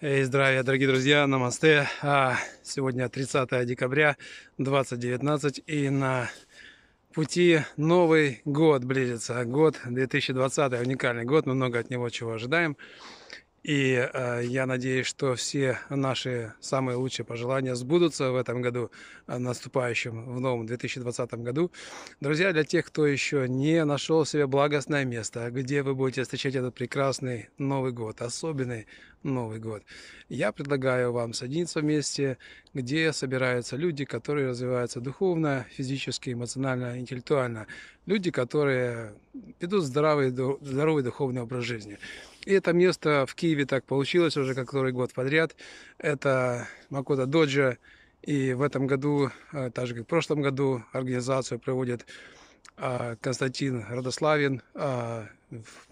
И здравия, дорогие друзья, намасте. А, сегодня 30 декабря 2019 и на пути Новый год близится. Год 2020, уникальный год, мы много от него чего ожидаем. И э, я надеюсь, что все наши самые лучшие пожелания сбудутся в этом году, а, наступающем, в новом 2020 году. Друзья, для тех, кто еще не нашел себе благостное место, где вы будете встречать этот прекрасный Новый год, особенный Новый год. Я предлагаю вам садиться вместе, где собираются люди, которые развиваются духовно, физически, эмоционально, интеллектуально. Люди, которые ведут здоровый, здоровый духовный образ жизни. И это место в Киеве так получилось уже который год подряд. Это Макота Доджа. И в этом году, а так же как в прошлом году, организацию проводит а, Константин Радославин а,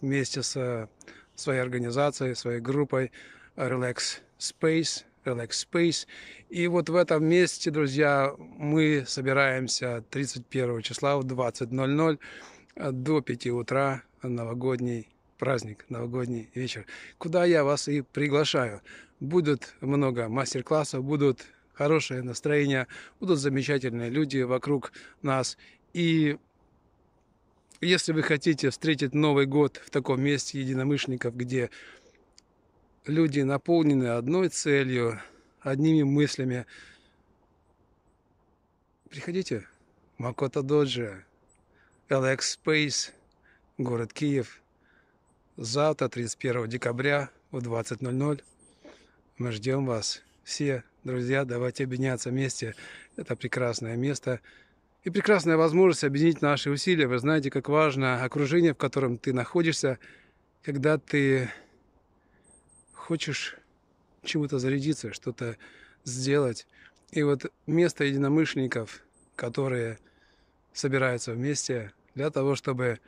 вместе с своей организацией, своей группой Relax Space. Relax Space. И вот в этом месте, друзья, мы собираемся 31 числа в 20.00 до 5 утра новогодний праздник, новогодний вечер, куда я вас и приглашаю. Будет много мастер-классов, будут хорошее настроение, будут замечательные люди вокруг нас. И если вы хотите встретить Новый год в таком месте единомышленников, где люди наполнены одной целью, одними мыслями, приходите. Макота Доджи, LX Space, город Киев. Завтра, 31 декабря в 20.00. Мы ждем вас. Все, друзья, давайте объединяться вместе. Это прекрасное место и прекрасная возможность объединить наши усилия. Вы знаете, как важно окружение, в котором ты находишься, когда ты хочешь чему-то зарядиться, что-то сделать. И вот место единомышленников, которые собираются вместе для того, чтобы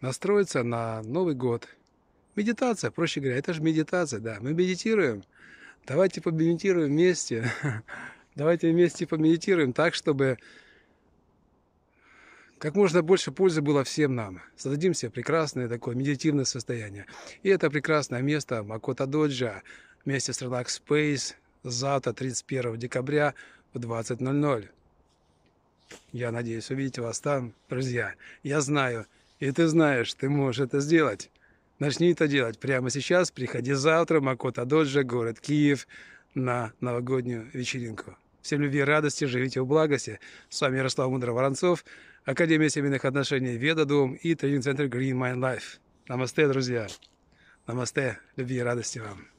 настроиться на Новый год. Медитация, проще говоря, это же медитация, да. Мы медитируем. Давайте помедитируем вместе. Давайте вместе помедитируем так, чтобы как можно больше пользы было всем нам. Создадим себе прекрасное такое медитативное состояние. И это прекрасное место Макота Доджа вместе с Relax Space завтра, 31 декабря в 20.00. Я надеюсь увидеть вас там, друзья. Я знаю, и ты знаешь, ты можешь это сделать. Начни это делать прямо сейчас. Приходи завтра Макота Доджа, город Киев, на новогоднюю вечеринку. Всем любви и радости, живите в благости. С вами Ярослав Мудро-Воронцов, Академия семейных отношений Ведадум и тренинг-центр Green Mind Life. Намасте, друзья! Намасте, любви и радости вам!